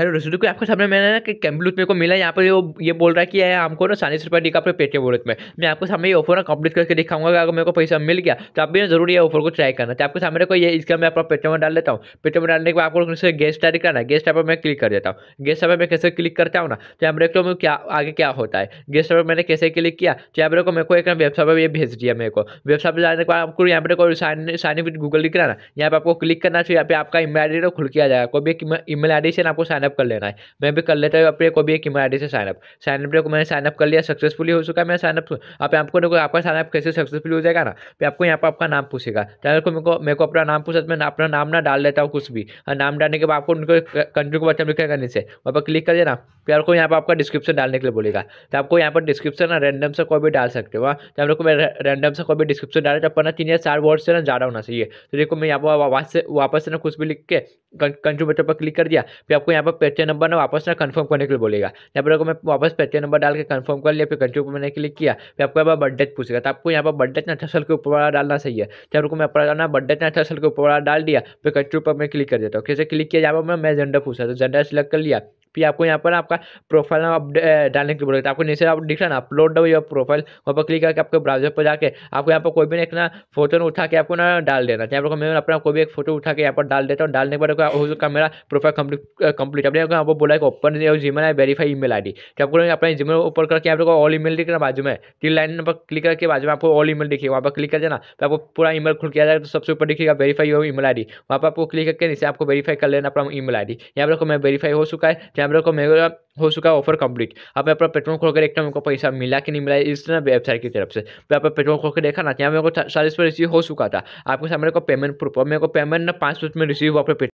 Hello रसूद को आपके सामने मैंने ना कि कैम्बलूथ मेरे को मिला यहाँ पर वो ये बोल रहा है कि हमको ना चालीस रुपये दिखा अपने पेटीएम वॉलेट में मैं आपको सामने ये ऑफर ना कंप्लीट करके दिखाऊंगा अगर मेरे को पैसा मिल गया तो आप भी ना जरूर ये ऑफर को ट्राई करना तो आपके सामने को ये इसका मैं आपका पेटीएम में डाल देता हूँ पेटीएम में डालने के बाद आपको गेस्ट टाइप करना गेस्ट टाइप पर मैं क्लिक कर देता हूँ गेस्ट टाइप पर मैं कैसे क्लिक करता हूँ ना तो आप देखते हो क्या आगे क्या होता है गेस्ट टाइप पर मैंने कैसे क्लिक किया तो यहाँ को मेरे को एक वेबसाइट पर ये भेज दिया मेरे को वेबसाइट पर जाने के बाद आपको यहाँ पर साइन इन विद गूगल दिख रहा ना यहाँ पर आपको क्लिक करना चाहिए तो यहाँ पे आपका ईमेल आई डी खुल किया जाएगा कोई भी ईमेल आई डी से आपको साइन साइनअप कर लेना है मैं भी कर लेता हूँ अपने को भी एक ईमेल आई से साइनअप साइनअप को मैंने साइनअप कर लिया सक्सेसफुली हो चुका है मैं साइनअप आप आपको देखो आपका साइनअप कैसे सक्सेसफुल हो जाएगा ना फिर आपको यहाँ पर आपका नाम पूछेगा चैनल को मेरे को मेरे को अपना नाम पूछा तो मैं अपना नाम ना डाल लेता हूँ कुछ भी और नाम डालने के बाद आपको उनको कंट्री को बटन लिखेगा नीचे वहाँ पर क्लिक कर देना फिर आपको यहाँ पर आपका डिस्क्रिप्शन डालने के लिए बोलेगा तो आपको यहाँ पर डिस्क्रिप्शन ना रैंडम से कोई भी डाल सकते हो हाँ। तो हम लोग रैंडम से कोई भी डिस्क्रिप्शन डाले तो अपना तीन या चार वर्ड से ना ज़्यादा होना चाहिए तो देखो मैं यहाँ पर वापस से वापस से ना कुछ भी लिख के कंट्री बटन पर क्लिक कर दिया फिर आपको यहाँ पर पर पेट्रिया नंबर ना वापस ना कन्फर्म करने के लिए बोलेगा यहाँ पर मैं वापस पेट्रिया नंबर डाल के कन्फर्म कर लिया फिर कंट्री ऊपर मैंने क्लिक किया फिर आपको यहाँ पर बर्थडे पूछेगा तो आपको यहाँ पर बर्थडे ना अठसल के ऊपर वाला डालना है तो आपको मैं अपना डालना बर्थडे ना अठसल के ऊपर वाला डाल दिया फिर कंट्री पर मैं क्लिक कर देता हूँ कैसे क्लिक किया जहाँ पर मैं जेंडर पूछा तो जेंडर सेलेक्ट कर लिया फिर आपको यहाँ पर आपका प्रोफाइल नाम डालने के बोलेगा आपको नीचे आप दिख रहा ना अपलोड योर प्रोफाइल वहाँ पर क्लिक करके आपके ब्राउजर पर जाकर आपको यहाँ पर कोई भी एक ना फोटो उठा के आपको ना डाल देना यहाँ पर मैं अपना कोई भी एक फोटो उठा के यहाँ पर डाल देता हूँ डालने के बाद उसका मेरा प्रोफाइल कंप्लीट अपने यहाँ पर बोला ओपन मेल है verify email I D तो आपको अपना मेल ओपन करके यहाँ पर ऑल ई मेल दिख रहा बाजू में तीन लाइन नंबर क्लिक करके बाजू में आपको ऑल ई मेल दिखेगा वहाँ पर क्लिक कर देना तो आपको पूरा ई मेल खुल किया जाएगा तो सबसे ऊपर दिखेगा verify e email I D वहाँ पर आपको क्लिक करके नीचे आपको वेरीफाई कर लेना अपना ई मेल आई डी यहाँ पर मैं वेरीफाई हो चुका है कैमरा तो को मेरे हो चुका ऑफर कंप्लीट अब अपना पेट्रोल खोलकर देखता हूँ मेरे पैसा मिला कि नहीं मिला इस तरह वेबसाइट की तरफ से मैं अपना पेट्रोल खोल खोलकर देखा ना तो यहाँ मेरे को चालीस पर रिसीव हो चुका था आपके सामने को पेमेंट प्रूफ और मेरे को पेमेंट ना पाँच में रिसीव हुआ अपने